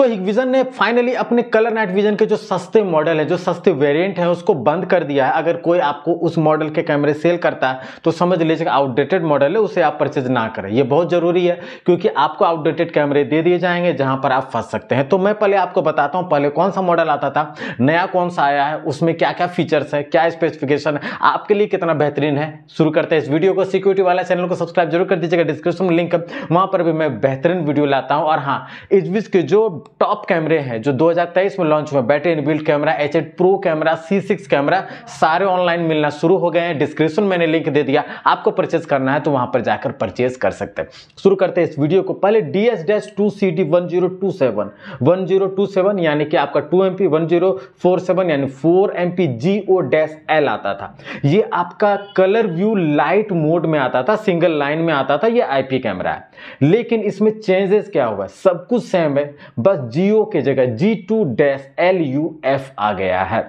तो हिगविजन ने फाइनली अपने कलर नाइट विजन के जो सस्ते मॉडल है जो सस्ते वेरिएंट है उसको बंद कर दिया है अगर कोई आपको उस मॉडल के कैमरे सेल करता है तो समझ लीजिए आउटडेटेड मॉडल है उसे आप परचेज ना करें ये बहुत जरूरी है क्योंकि आपको आउटडेटेड कैमरे दे दिए जाएंगे जहां पर आप फंस सकते हैं तो मैं पहले आपको बताता हूँ पहले कौन सा मॉडल आता था नया कौन सा आया है उसमें क्या क्या फीचर्स है क्या स्पेसिफिकेशन है आपके लिए कितना बेहतरीन है शुरू करते हैं इस वीडियो को सिक्योरिटी वाला चैनल को सब्सक्राइब जरूर कर दीजिएगा डिस्क्रिप्शन में लिंक वहां पर भी मैं बेहतरीन वीडियो लाता हूँ और हाँ इस के जो टॉप कैमरे हैं जो 2023 में लॉन्च हुए battery in built camera H pro camera C six camera सारे ऑनलाइन मिलना शुरू हो गए हैं डिस्क्रिप्शन मैंने लिंक दे दिया आपको परचेज करना है तो वहां पर जाकर परचेज कर सकते हैं शुरू करते हैं इस वीडियो को पहले D S dash two C D one zero two seven one zero two seven यानी कि आपका two M P one zero four seven यानी four M P G O dash L आता था ये आपका कलर व्यू लाइट मोड में आता था सिंगल लाइन में आता था ये आई पी कैमरा है लेकिन इसमें चेंजेस क्या हुआ है सब कुछ सेम है बस जियो के जगह G two dash L U F आ गया है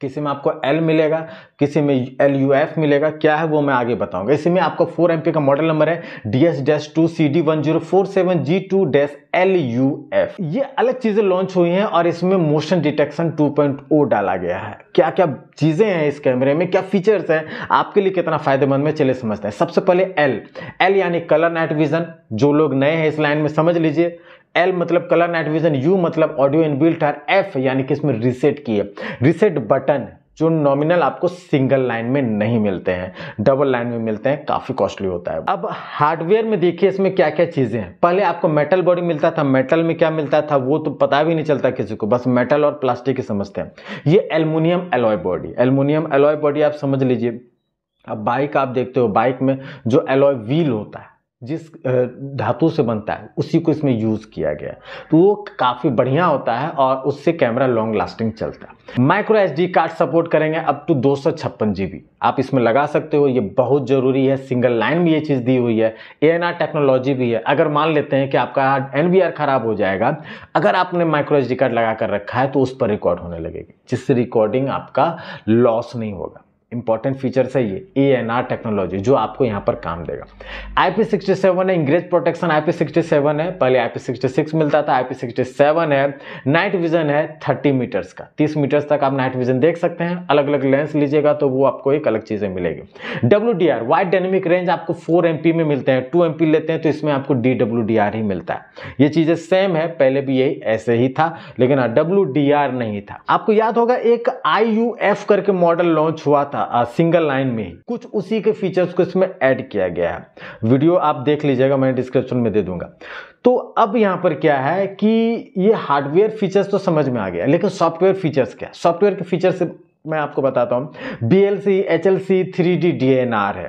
किसी में आपको एल मिलेगा किसी में एल यू एफ मिलेगा क्या है वो मैं आगे बताऊंगा इसी में आपका फोर एम का मॉडल नंबर है D S dash two C D one zero four seven G two dash L U F ये अलग चीज़ें लॉन्च हुई हैं और इसमें मोशन डिटेक्शन 2.0 डाला गया है क्या क्या चीज़ें हैं इस कैमरे में क्या फीचर्स हैं आपके लिए कितना फायदेमंद में चले समझते हैं सबसे पहले एल एल यानी कलर नाइट विजन जो लोग नए हैं इस लाइन में समझ लीजिए एल मतलब कलर नाइट विजन यू मतलब ऑडियो इन बिल्ट एफ यानी कि इसमें रिसेट की है रिसेट बटन जो नॉमिनल आपको सिंगल लाइन में नहीं मिलते हैं डबल लाइन में मिलते हैं काफ़ी कॉस्टली होता है अब हार्डवेयर में देखिए इसमें क्या क्या चीज़ें हैं पहले आपको मेटल बॉडी मिलता था मेटल में क्या मिलता था वो तो पता भी नहीं चलता किसी को बस मेटल और प्लास्टिक ही समझते हैं ये aluminium alloy body aluminium alloy body आप समझ लीजिए अब बाइक आप देखते हो बाइक में जो एलॉय व्हील होता है जिस धातु से बनता है उसी को इसमें यूज़ किया गया तो वो काफ़ी बढ़िया होता है और उससे कैमरा लॉन्ग लास्टिंग चलता है माइक्रो एच कार्ड सपोर्ट करेंगे अप टू दो सौ आप इसमें लगा सकते हो ये बहुत ज़रूरी है सिंगल लाइन भी ये चीज़ दी हुई है ए टेक्नोलॉजी भी है अगर मान लेते हैं कि आपका एन ख़राब हो जाएगा अगर आपने माइक्रो एच कार्ड लगा कर रखा है तो उस पर रिकॉर्ड होने लगेगी जिससे रिकॉर्डिंग आपका लॉस नहीं होगा इंपॉर्टेंट फीचर्स है ये ए एन आर टेक्नोलॉजी जो आपको यहाँ पर काम देगा आई पी सिक्सटी सेवन है ingress protection I P sixty seven है पहले आई पी सिक्सटी सिक्स मिलता था आई पी सिक्सटी सेवन है नाइट विजन है थर्टी मीटर्स का तीस मीटर्स तक आप नाइट विजन देख सकते हैं अलग अलग लेंस लीजिएगा तो वो आपको एक अलग चीज़ें मिलेगी W D R wide dynamic range आपको फोर एम पी में मिलते हैं टू एम पी लेते हैं तो इसमें आपको डी डब्ल्यू डी आर ही मिलता है ये चीज़ें सेम है पहले भी यही ऐसे ही था लेकिन डब्ल्यू डी आर नहीं था आपको याद होगा एक आई यू एफ करके मॉडल लॉन्च हुआ था था सिंगल लाइन में कुछ उसी के फीचर्स को इसमें ऐड किया गया है वीडियो आप देख लीजिएगा मैं डिस्क्रिप्शन में दे दूंगा तो अब यहाँ पर क्या है कि ये हार्डवेयर फीचर्स तो समझ में आ गया लेकिन सॉफ्टवेयर फीचर्स क्या सॉफ्टवेयर के फीचर्स मैं आपको बताता हूँ B L C H L C three D D N R है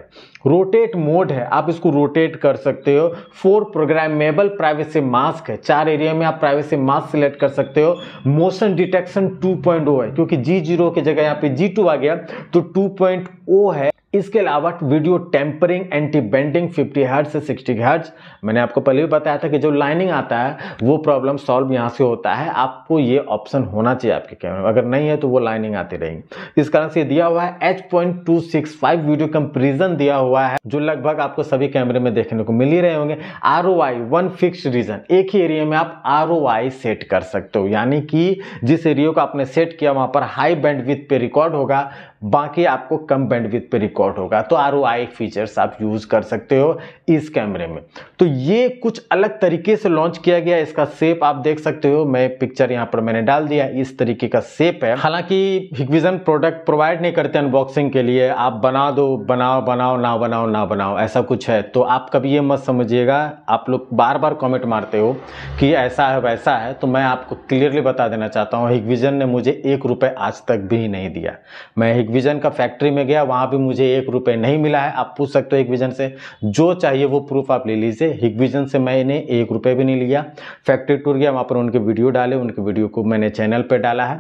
रोटेट मोड है आप इसको रोटेट कर सकते हो फोर प्रोग्रामेबल प्राइवेसी मास्क है चार एरिया में आप प्राइवेसी मास्क सिलेक्ट कर सकते हो मोशन डिटेक्शन 2.0 है क्योंकि जी जीरो की जगह यहाँ पे जी टू आ गया तो 2.0 है इसके अलावा video tampering anti banding 50 hertz से 60 हर्ट्ज मैंने आपको पहले भी बताया था कि जो लाइनिंग आता है वो प्रॉब्लम सॉल्व यहाँ से होता है आपको ये ऑप्शन होना चाहिए आपके कैमरे में अगर नहीं है तो वो लाइनिंग आती रहेगी इस कारण से दिया हुआ है H point two six five video comparison दिया हुआ है जो लगभग आपको सभी कैमरे में देखने को मिल ही रहे होंगे R O I one fix region एक ही एरिया में आप आर ओ आई सेट कर सकते हो यानी कि जिस एरिया को आपने सेट किया वहाँ पर हाई बैंड विथ पे रिकॉर्ड होगा बाकी आपको कम बैंडविथ पे रिकॉर्ड होगा तो आर फीचर्स आप यूज़ कर सकते हो इस कैमरे में तो ये कुछ अलग तरीके से लॉन्च किया गया इसका सेप आप देख सकते हो मैं पिक्चर यहाँ पर मैंने डाल दिया इस तरीके का सेप है हालांकि हिगविजन प्रोडक्ट प्रोवाइड नहीं करते अनबॉक्सिंग के लिए आप बना दो बनाओ बनाओ ना बनाओ ना बनाओ ऐसा कुछ है तो आप कभी ये मत समझिएगा आप लोग बार बार कॉमेंट मारते हो कि ऐसा है वैसा है तो मैं आपको क्लियरली बता देना चाहता हूँ हिगविजन ने मुझे एक रुपये आज तक भी नहीं दिया मैं विजन का फैक्ट्री में गया वहाँ भी मुझे एक रुपये नहीं मिला है आप पूछ सकते हो एक विजन से जो चाहिए वो प्रूफ आप ले लीजिए हिग विजन से मैंने एक रुपये भी नहीं लिया फैक्ट्री टूर गया वहाँ पर उनके वीडियो डाले उनके वीडियो को मैंने चैनल पर डाला है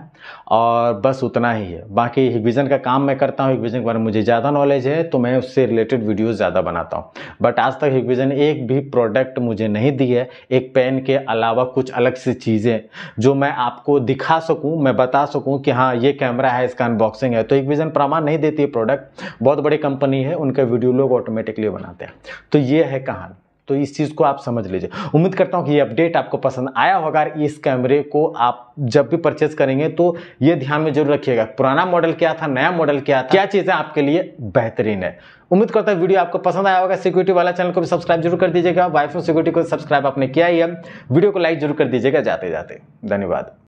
और बस उतना ही है बाकी हिग विजन का काम मैं करता हूँ हिग विजन के बारे में मुझे ज़्यादा नॉलेज है तो मैं उससे रिलेटेड वीडियो ज़्यादा बनाता हूँ बट आज तक हिग विजन एक भी प्रोडक्ट मुझे नहीं दी है एक पेन के अलावा कुछ अलग सी चीज़ें जो मैं आपको दिखा सकूँ मैं बता सकूँ कि हाँ ये कैमरा है इसका अनबॉक्सिंग है तो एक विजन कंपैरिजन प्रमाण नहीं देती है प्रोडक्ट बहुत बड़ी कंपनी है उनके वीडियो लोग ऑटोमेटिकली बनाते हैं तो ये है कहानी तो इस चीज़ को आप समझ लीजिए उम्मीद करता हूँ कि ये अपडेट आपको पसंद आया होगा इस कैमरे को आप जब भी परचेज करेंगे तो ये ध्यान में जरूर रखिएगा पुराना मॉडल क्या था नया मॉडल क्या था क्या चीज़ें आपके लिए बेहतरीन है उम्मीद करता है वीडियो आपको पसंद आया होगा सिक्योरिटी वाला चैनल को भी सब्सक्राइब जरूर कर दीजिएगा वाइफ सिक्योरिटी को सब्सक्राइब आपने किया ही है वीडियो को लाइक जरूर कर दीजिएगा जाते जाते धन्यवाद